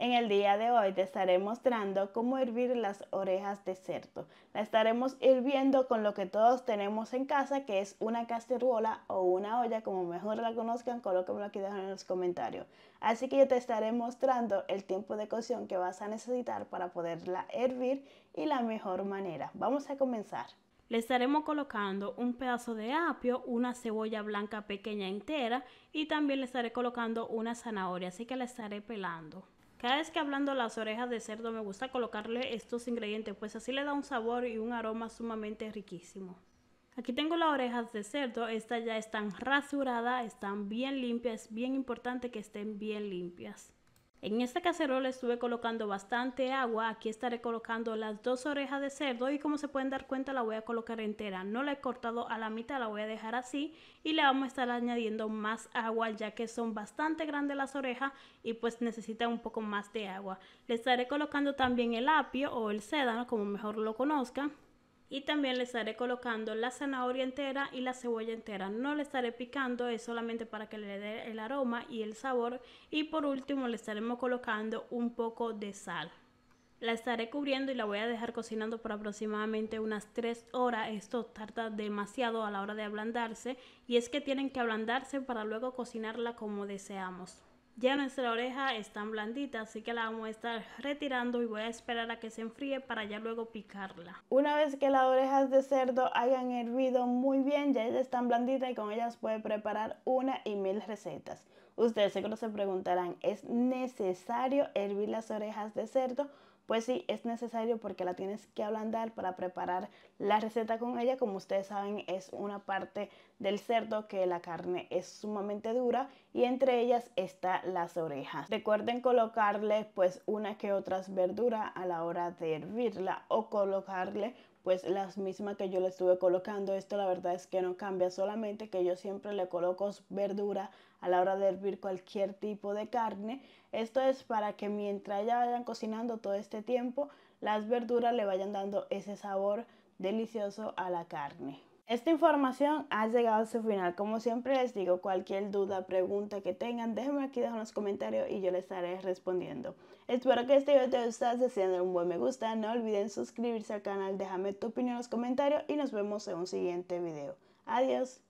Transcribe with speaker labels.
Speaker 1: En el día de hoy te estaré mostrando cómo hervir las orejas de cerdo. La estaremos hirviendo con lo que todos tenemos en casa, que es una cacerola o una olla, como mejor la conozcan, colóquenmelo aquí dejo en los comentarios. Así que yo te estaré mostrando el tiempo de cocción que vas a necesitar para poderla hervir y la mejor manera. Vamos
Speaker 2: a comenzar. Le estaremos colocando un pedazo de apio, una cebolla blanca pequeña entera y también le estaré colocando una zanahoria, así que la estaré pelando. Cada vez que hablando las orejas de cerdo me gusta colocarle estos ingredientes, pues así le da un sabor y un aroma sumamente riquísimo. Aquí tengo las orejas de cerdo, estas ya están rasuradas, están bien limpias, es bien importante que estén bien limpias. En esta cacerola estuve colocando bastante agua, aquí estaré colocando las dos orejas de cerdo y como se pueden dar cuenta la voy a colocar entera, no la he cortado a la mitad, la voy a dejar así y le vamos a estar añadiendo más agua ya que son bastante grandes las orejas y pues necesita un poco más de agua. Le estaré colocando también el apio o el sédano como mejor lo conozcan y también le estaré colocando la zanahoria entera y la cebolla entera no le estaré picando es solamente para que le dé el aroma y el sabor y por último le estaremos colocando un poco de sal la estaré cubriendo y la voy a dejar cocinando por aproximadamente unas 3 horas. Esto tarda demasiado a la hora de ablandarse y es que tienen que ablandarse para luego cocinarla como deseamos. Ya nuestra oreja está blandita, así que la vamos a estar retirando y voy a esperar a que se enfríe para ya luego picarla.
Speaker 1: Una vez que las orejas de cerdo hayan hervido muy bien, ya están blanditas y con ellas puede preparar una y mil recetas. Ustedes seguro se preguntarán, ¿es necesario hervir las orejas de cerdo? Pues sí, es necesario porque la tienes que ablandar para preparar la receta con ella. Como ustedes saben, es una parte del cerdo que la carne es sumamente dura y entre ellas está las orejas. Recuerden colocarle pues una que otras verdura a la hora de hervirla o colocarle pues las mismas que yo le estuve colocando. Esto la verdad es que no cambia, solamente que yo siempre le coloco verdura a la hora de hervir cualquier tipo de carne. Esto es para que mientras ya vayan cocinando todo este este tiempo las verduras le vayan dando ese sabor delicioso a la carne. Esta información ha llegado a su final. Como siempre les digo, cualquier duda, pregunta que tengan, déjenme aquí de en los comentarios y yo les estaré respondiendo. Espero que este video te gustado deseando un buen me gusta, no olviden suscribirse al canal, déjame tu opinión en los comentarios y nos vemos en un siguiente video. Adiós.